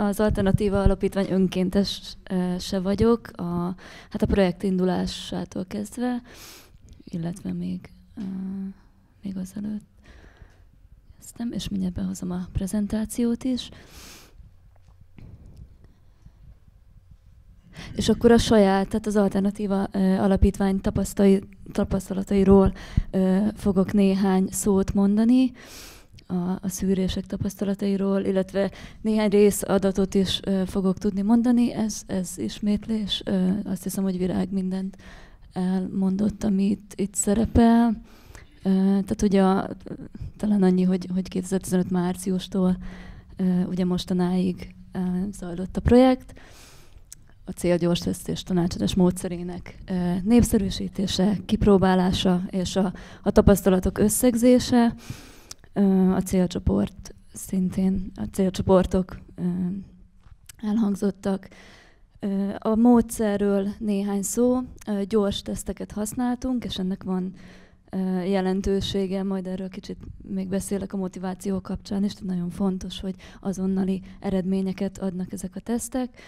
az Alternatíva Alapítvány önkéntes se vagyok, a, hát a projekt indulásától kezdve, illetve még, még azelőtt. Kezdtem, és mindjárt behozom a prezentációt is. És akkor a saját, tehát az alternatíva ö, alapítvány tapasztalatai, tapasztalatairól ö, fogok néhány szót mondani. Ö, a, a szűrések tapasztalatairól, illetve néhány rész adatot is ö, fogok tudni mondani. Ez, ez ismétlés. Ö, azt hiszem, hogy Virág mindent elmondott, ami itt, itt szerepel. Ö, tehát ugye a, talán annyi, hogy, hogy 2015 márciustól ö, ugye mostanáig ö, zajlott a projekt. A cél gyors tesztés tanácsadás módszerének népszerűsítése, kipróbálása és a, a tapasztalatok összegzése a célcsoport szintén, a célcsoportok elhangzottak. A módszerről néhány szó, gyors teszteket használtunk, és ennek van jelentősége, majd erről kicsit még beszélek a motiváció kapcsán és nagyon fontos, hogy azonnali eredményeket adnak ezek a tesztek.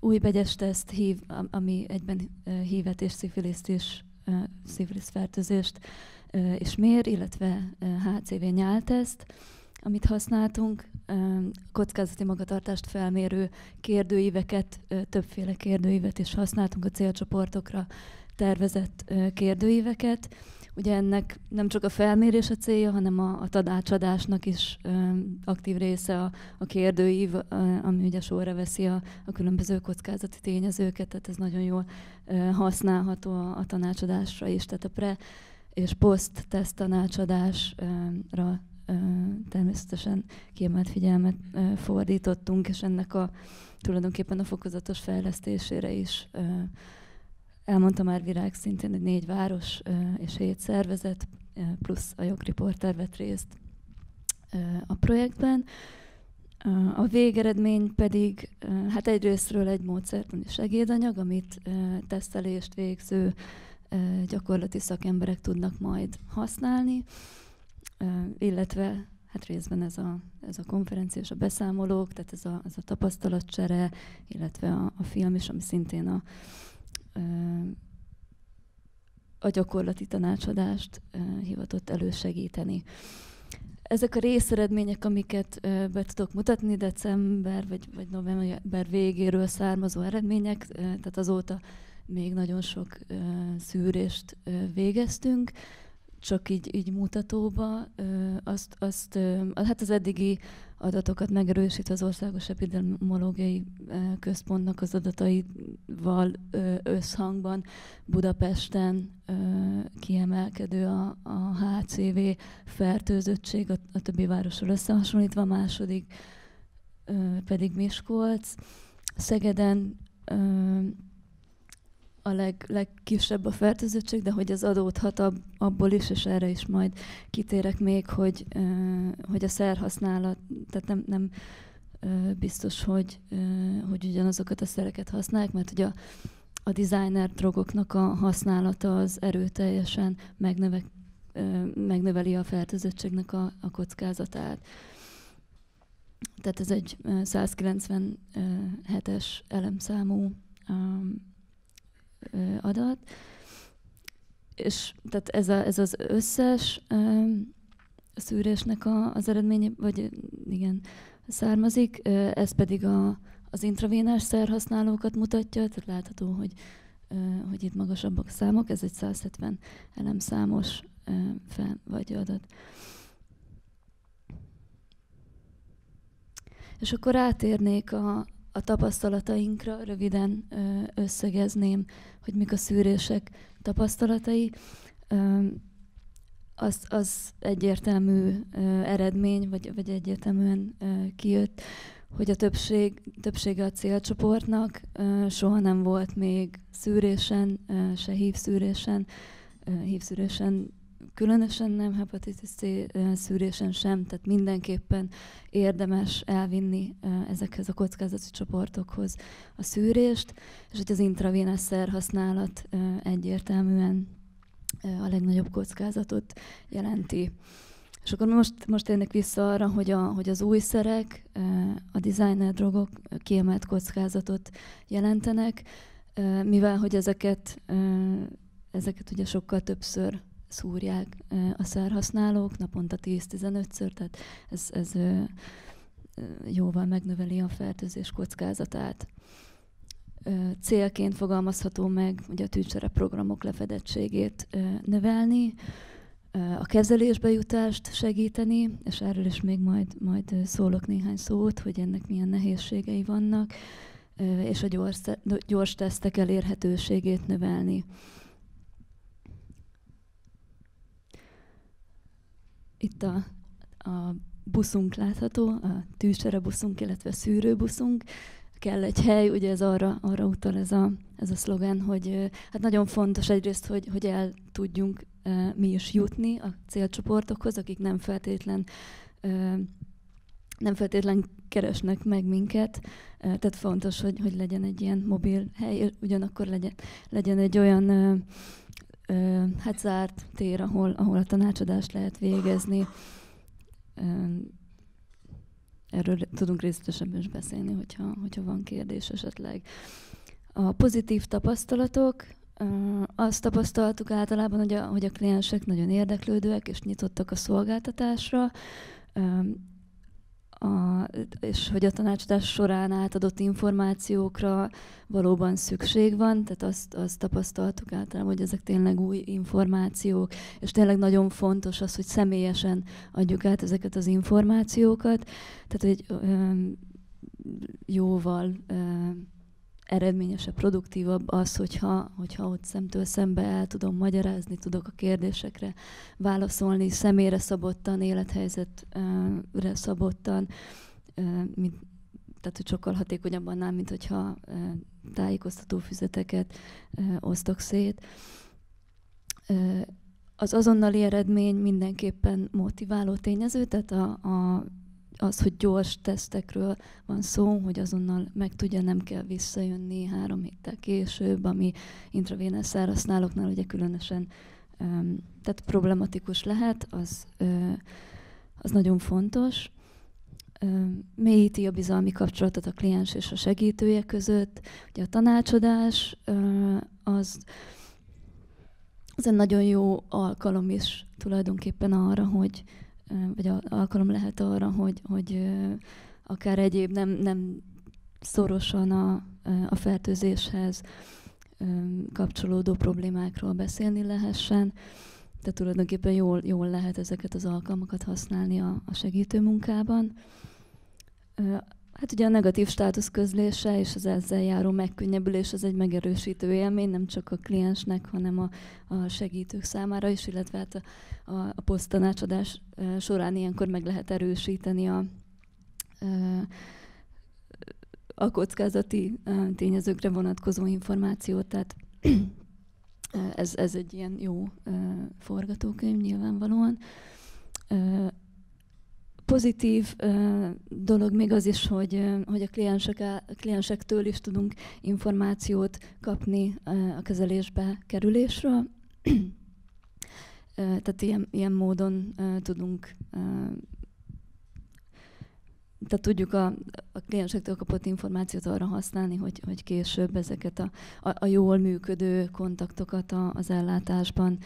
Új begyes teszt hív, ami egyben hívet és szifiliszt is szívrészfertőzést, és mér, illetve HCV nyálteszt, amit használtunk, kockázati magatartást felmérő kérdőíveket, többféle kérdőívet is használtunk a célcsoportokra tervezett kérdőíveket. Ugye ennek nem csak a felmérés a célja, hanem a, a tanácsadásnak is ö, aktív része a, a kérdőív, ami ugye sorra veszi a, a különböző kockázati tényezőket, tehát ez nagyon jól használható a, tanácsadásra is, tehát a pre- és post-teszt tanácsadásra természetesen kiemelt figyelmet fordítottunk, és ennek a tulajdonképpen a fokozatos fejlesztésére is elmondta már Virág szintén, hogy négy város és hét szervezet, plusz a jogriporter vett részt a projektben. A végeredmény pedig, hát egyrésztről egy módszertani segédanyag, amit tesztelést végző gyakorlati szakemberek tudnak majd használni, illetve hát részben ez a, ez a konferencia és a beszámolók, tehát ez a, ez a tapasztalatcsere, illetve a, a film is, ami szintén a, a gyakorlati tanácsadást hivatott elősegíteni. segíteni. Ezek a részeredmények, amiket be tudok mutatni, december vagy, vagy november végéről származó eredmények, tehát azóta még nagyon sok szűrést végeztünk csak így, így mutatóba, azt, azt, hát az eddigi adatokat megerősít az Országos Epidemiológiai Központnak az adataival összhangban Budapesten kiemelkedő a, a HCV fertőzöttség a, a többi városról összehasonlítva, a második pedig Miskolc. Szegeden a leg, legkisebb a fertőzöttség, de hogy ez adódhat ab, abból is, és erre is majd kitérek még, hogy, hogy a szerhasználat, tehát nem, nem biztos, hogy, hogy ugyanazokat a szereket használják, mert ugye a, a designer drogoknak a használata az erőteljesen megnövek, megnöveli a fertőzöttségnek a, a kockázatát. Tehát ez egy 197-es elemszámú adat. És tehát ez, a, ez az összes szűrésnek a, az eredménye, vagy igen, származik, ez pedig a, az intravénás szerhasználókat mutatja, tehát látható, hogy, hogy itt magasabbak a számok, ez egy 170 számos fel, vagy adat. És akkor átérnék a, a tapasztalatainkra, röviden összegezném hogy mik a szűrések tapasztalatai, az, az egyértelmű eredmény, vagy, vagy egyértelműen kijött, hogy a többség, többsége a célcsoportnak soha nem volt még szűrésen, se hívszűrésen, hívszűrésen különösen nem hepatitis C szűrésen sem, tehát mindenképpen érdemes elvinni ezekhez a kockázati csoportokhoz a szűrést, és hogy az intravénás használat egyértelműen a legnagyobb kockázatot jelenti. És akkor most, most érnek vissza arra, hogy, a, hogy az új szerek, a designer drogok kiemelt kockázatot jelentenek, mivel hogy ezeket, ezeket ugye sokkal többször szúrják a szerhasználók naponta 10-15-ször, tehát ez, ez jóval megnöveli a fertőzés kockázatát. Célként fogalmazható meg ugye a tűcsere programok lefedettségét növelni, a kezelésbe jutást segíteni, és erről is még majd, majd szólok néhány szót, hogy ennek milyen nehézségei vannak, és a gyors, gyors tesztek elérhetőségét növelni. Itt a, a buszunk látható, a tűsere buszunk, illetve a buszunk, Kell egy hely, ugye ez arra, arra utal ez a, ez a szlogán, hogy hát nagyon fontos egyrészt, hogy, hogy el tudjunk mi is jutni a célcsoportokhoz, akik nem feltétlen nem feltétlen keresnek meg minket, tehát fontos, hogy, hogy legyen egy ilyen mobil hely, ugyanakkor legyen, legyen egy olyan hát zárt tér, ahol, ahol a tanácsadást lehet végezni. Erről tudunk részletesebben is beszélni, hogyha, hogyha van kérdés esetleg. A pozitív tapasztalatok, azt tapasztaltuk általában, hogy a, hogy a kliensek nagyon érdeklődőek és nyitottak a szolgáltatásra a, és hogy a tanácsadás során átadott információkra valóban szükség van, tehát azt, azt tapasztaltuk általában, hogy ezek tényleg új információk, és tényleg nagyon fontos az, hogy személyesen adjuk át ezeket az információkat, tehát hogy jóval eredményesebb, produktívabb az, hogyha, hogyha ott szemtől szembe el tudom magyarázni, tudok a kérdésekre válaszolni, személyre szabottan, élethelyzetre szabottan, mint, tehát hogy sokkal hatékonyabb annál, mint hogyha tájékoztató füzeteket osztok szét. Az azonnali eredmény mindenképpen motiváló tényező, tehát a, a az, hogy gyors tesztekről van szó, hogy azonnal meg tudja, nem kell visszajönni három héttel később, ami intravénás szárasználoknál ugye különösen um, tehát problematikus lehet, az, uh, az nagyon fontos. Uh, mélyíti a bizalmi kapcsolatot a kliens és a segítője között. Ugye a tanácsadás uh, az, az egy nagyon jó alkalom is tulajdonképpen arra, hogy, vagy alkalom lehet arra, hogy, hogy akár egyéb nem, nem szorosan a, a fertőzéshez kapcsolódó problémákról beszélni lehessen. Tehát tulajdonképpen jól, jól lehet ezeket az alkalmakat használni a, a segítő munkában. Hát ugye a negatív státusz közlése és az ezzel járó megkönnyebbülés az egy megerősítő élmény, nem csak a kliensnek, hanem a, a segítők számára is, illetve hát a, a, a poszttanácsadás során ilyenkor meg lehet erősíteni a, a kockázati tényezőkre vonatkozó információt, tehát ez, ez egy ilyen jó forgatókönyv nyilvánvalóan pozitív dolog még az is, hogy, hogy a, kliensek, a kliensektől is tudunk információt kapni a kezelésbe kerülésről. Tehát ilyen, ilyen módon tudunk, tehát tudjuk a, a kliensektől kapott információt arra használni, hogy, hogy később ezeket a, a, a jól működő kontaktokat a, az ellátásban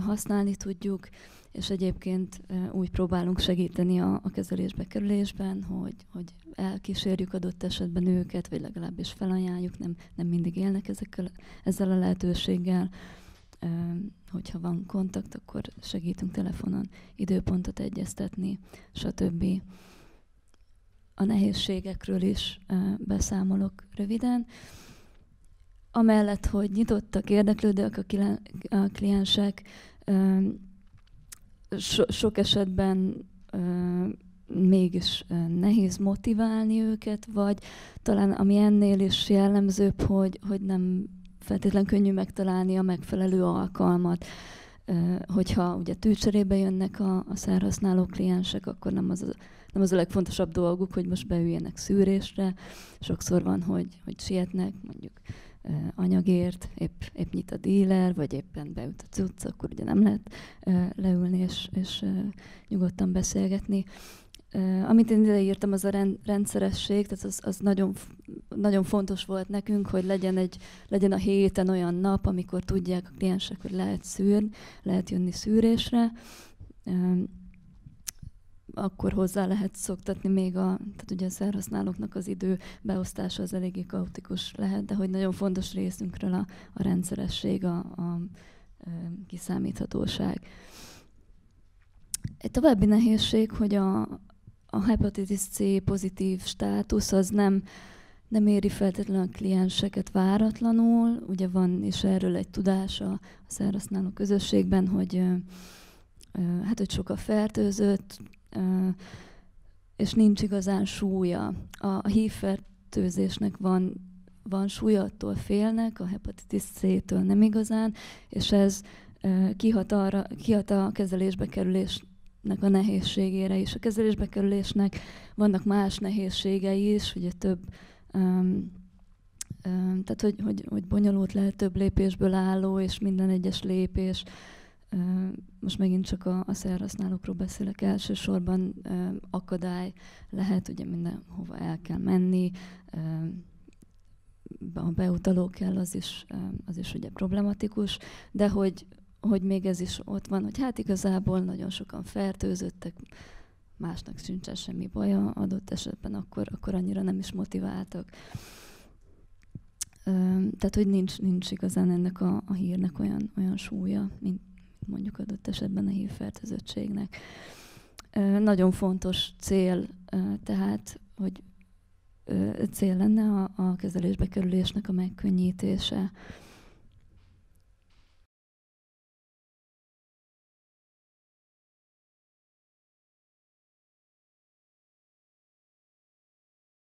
használni tudjuk és egyébként úgy próbálunk segíteni a, a kezelésbe kerülésben, hogy, hogy elkísérjük adott esetben őket, vagy legalábbis felajánljuk, nem, nem mindig élnek ezekkel, ezzel a lehetőséggel. Hogyha van kontakt, akkor segítünk telefonon időpontot egyeztetni, stb. A nehézségekről is beszámolok röviden amellett, hogy nyitottak, érdeklődők a, a kliensek, so- sok esetben ö, mégis nehéz motiválni őket, vagy talán ami ennél is jellemzőbb, hogy, hogy nem feltétlen könnyű megtalálni a megfelelő alkalmat. Hogyha ugye tűcserébe jönnek a, a szerhasználó kliensek, akkor nem az, a, nem az a legfontosabb dolguk, hogy most beüljenek szűrésre. Sokszor van, hogy, hogy sietnek, mondjuk anyagért, épp, épp nyit a díler, vagy éppen beüt a cucc, akkor ugye nem lehet leülni és, és nyugodtan beszélgetni. Amit én ide írtam, az a rendszeresség, tehát az, az nagyon, nagyon fontos volt nekünk, hogy legyen, egy, legyen a héten olyan nap, amikor tudják a kliensek, hogy lehet szűrni, lehet jönni szűrésre akkor hozzá lehet szoktatni még a, tehát ugye a szerhasználóknak az idő beosztása az eléggé kaotikus lehet, de hogy nagyon fontos részünkről a, a rendszeresség, a, a, a kiszámíthatóság. Egy további nehézség, hogy a, a hepatitis C pozitív státusz az nem, nem éri feltétlenül a klienseket váratlanul. Ugye van is erről egy tudás a, a szerhasználó közösségben, hogy hát, hogy sok a fertőzött, és nincs igazán súlya. A, a hívfertőzésnek van, van súlya, attól félnek, a hepatitis C-től nem igazán, és ez kihat, arra, kihat a kezelésbe kerülésnek a nehézségére is. A kezelésbe kerülésnek vannak más nehézségei is, ugye több um, tehát hogy, hogy, hogy bonyolult lehet több lépésből álló, és minden egyes lépés most megint csak a, a szerhasználókról beszélek elsősorban, akadály lehet, ugye mindenhova el kell menni, a beutaló kell, az is, az is ugye problematikus, de hogy, hogy még ez is ott van, hogy hát igazából nagyon sokan fertőzöttek, másnak sincsen semmi baja adott esetben, akkor, akkor annyira nem is motiváltak. Tehát, hogy nincs, nincs igazán ennek a, a hírnek olyan, olyan súlya, mint mondjuk adott esetben a hívfertőzöttségnek. Nagyon fontos cél tehát, hogy cél lenne a, a kezelésbe kerülésnek a megkönnyítése.